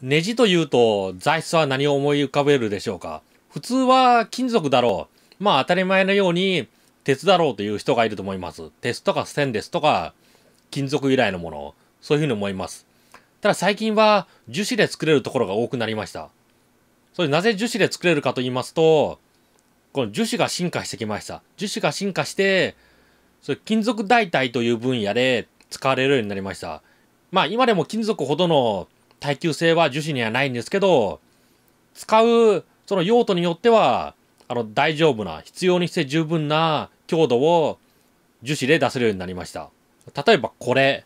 ネジというと材質は何を思い浮かべるでしょうか普通は金属だろう。まあ当たり前のように鉄だろうという人がいると思います。鉄とかステンレスとか金属由来のもの。そういうふうに思います。ただ最近は樹脂で作れるところが多くなりました。それなぜ樹脂で作れるかと言いますと、この樹脂が進化してきました。樹脂が進化して、それ金属代替という分野で使われるようになりました。まあ今でも金属ほどの耐久性は樹脂にはないんですけど、使うその用途によっては、あの、大丈夫な、必要にして十分な強度を樹脂で出せるようになりました。例えばこれ、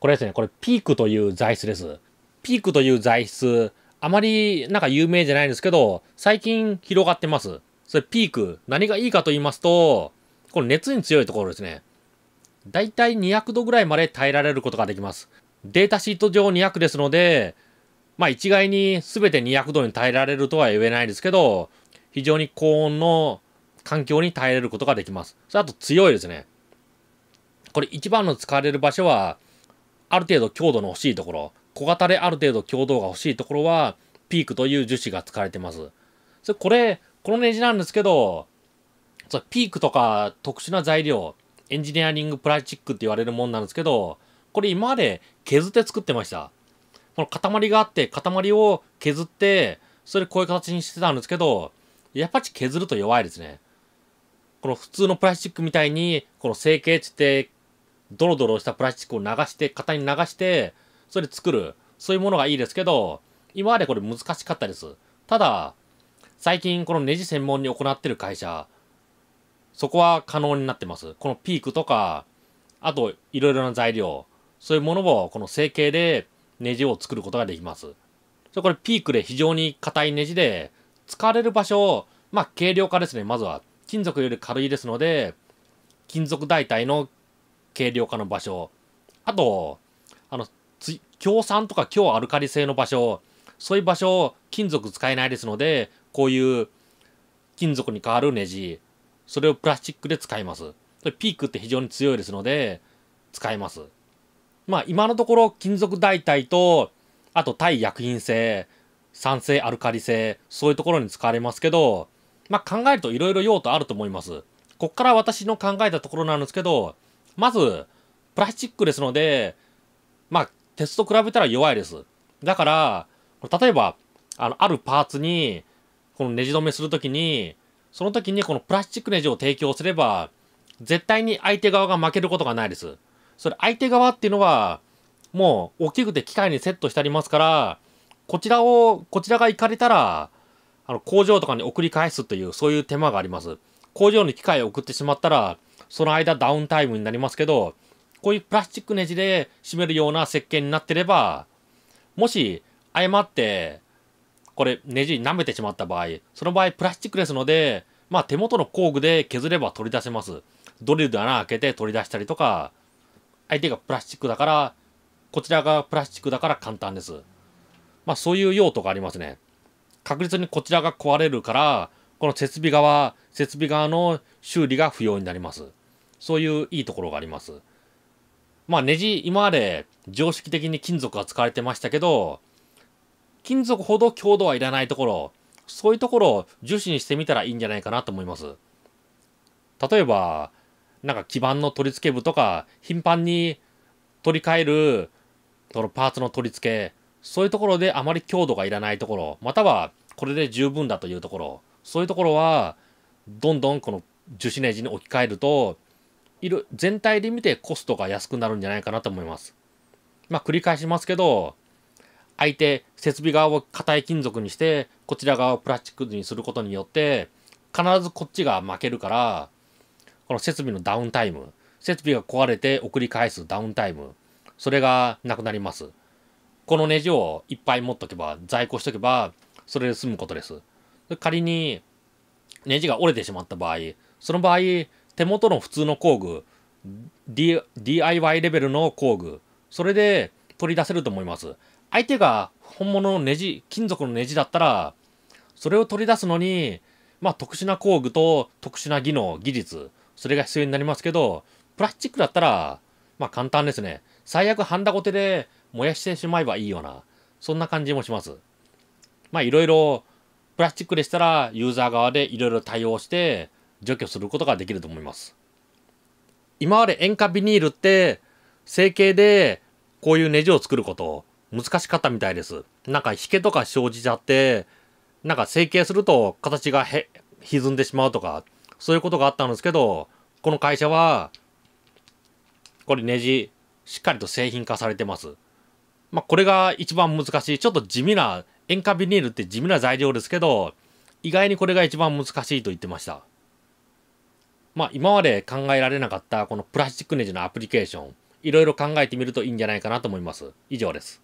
これですね、これピークという材質です。ピークという材質、あまりなんか有名じゃないんですけど、最近広がってます。それピーク、何がいいかと言いますと、この熱に強いところですね。だいたい200度ぐらいまで耐えられることができます。データシート上200ですので、まあ一概に全て200度に耐えられるとは言えないですけど、非常に高温の環境に耐えれることができます。それあと強いですね。これ一番の使われる場所は、ある程度強度の欲しいところ、小型である程度強度が欲しいところは、ピークという樹脂が使われてます。それこれ、このネジなんですけど、そピークとか特殊な材料、エンジニアリングプラスチックって言われるもんなんですけど、これ今まで削って作ってました。この塊があって、塊を削って、それこういう形にしてたんですけど、やっぱり削ると弱いですね。この普通のプラスチックみたいに、この成形つって、ドロドロしたプラスチックを流して、型に流して、それで作る。そういうものがいいですけど、今までこれ難しかったです。ただ、最近このネジ専門に行ってる会社、そこは可能になってます。このピークとか、あといろいろな材料。そういうものをこの成形でネジを作ることができます。これピークで非常に硬いネジで、使われる場所、まあ軽量化ですね。まずは金属より軽いですので、金属代替の軽量化の場所。あと、あの、強酸とか強アルカリ性の場所、そういう場所、金属使えないですので、こういう金属に代わるネジ、それをプラスチックで使います。ピークって非常に強いですので、使います。まあ今のところ金属代替と、あと対薬品性、酸性アルカリ性、そういうところに使われますけど、まあ考えるといろいろ用途あると思います。こっから私の考えたところなんですけど、まず、プラスチックですので、まあ鉄と比べたら弱いです。だから、例えば、あの、あるパーツに、このネジ止めするときに、その時にこのプラスチックネジを提供すれば、絶対に相手側が負けることがないです。それ相手側っていうのは、もう大きくて機械にセットしてありますから、こちらを、こちらが行かれたら、あの、工場とかに送り返すという、そういう手間があります。工場に機械を送ってしまったら、その間ダウンタイムになりますけど、こういうプラスチックネジで締めるような設計になってれば、もし誤って、これネジ舐めてしまった場合、その場合プラスチックですので、まあ手元の工具で削れば取り出せます。ドリルで穴開けて取り出したりとか、相手がプラスチックだから、こちらがプラスチックだから簡単です。まあそういう用途がありますね。確実にこちらが壊れるから、この設備側、設備側の修理が不要になります。そういういいところがあります。まあネジ、今まで常識的に金属が使われてましたけど、金属ほど強度はいらないところ、そういうところを樹脂にしてみたらいいんじゃないかなと思います。例えば、なんか基板の取り付け部とか、頻繁に取り替える、そのパーツの取り付け、そういうところであまり強度がいらないところ、またはこれで十分だというところ、そういうところは、どんどんこの樹脂ネジに置き換えると、いる、全体で見てコストが安くなるんじゃないかなと思います。まあ繰り返しますけど、相手、設備側を硬い金属にして、こちら側をプラスチックにすることによって、必ずこっちが負けるから、この設備のダウンタイム、設備が壊れて送り返すダウンタイム、それがなくなります。このネジをいっぱい持っとけば、在庫しとけば、それで済むことです。仮にネジが折れてしまった場合、その場合、手元の普通の工具、D、DIY レベルの工具、それで取り出せると思います。相手が本物のネジ、金属のネジだったら、それを取り出すのに、まあ特殊な工具と特殊な技能、技術、それが必要になりますけど、プラスチックだったら、まあ簡単ですね。最悪ハンダゴテで燃やしてしまえばいいような、そんな感じもします。まあいろいろ、プラスチックでしたらユーザー側でいろいろ対応して除去することができると思います。今まで塩化ビニールって成形でこういうネジを作ること難しかったみたいです。なんか引けとか生じちゃって、なんか成形すると形がへ歪んでしまうとか、そういうことがあったんですけど、この会社は、これネジ、しっかりと製品化されてます。まあ、これが一番難しい。ちょっと地味な、塩化ビニールって地味な材料ですけど、意外にこれが一番難しいと言ってました。まあ、今まで考えられなかったこのプラスチックネジのアプリケーション、いろいろ考えてみるといいんじゃないかなと思います。以上です。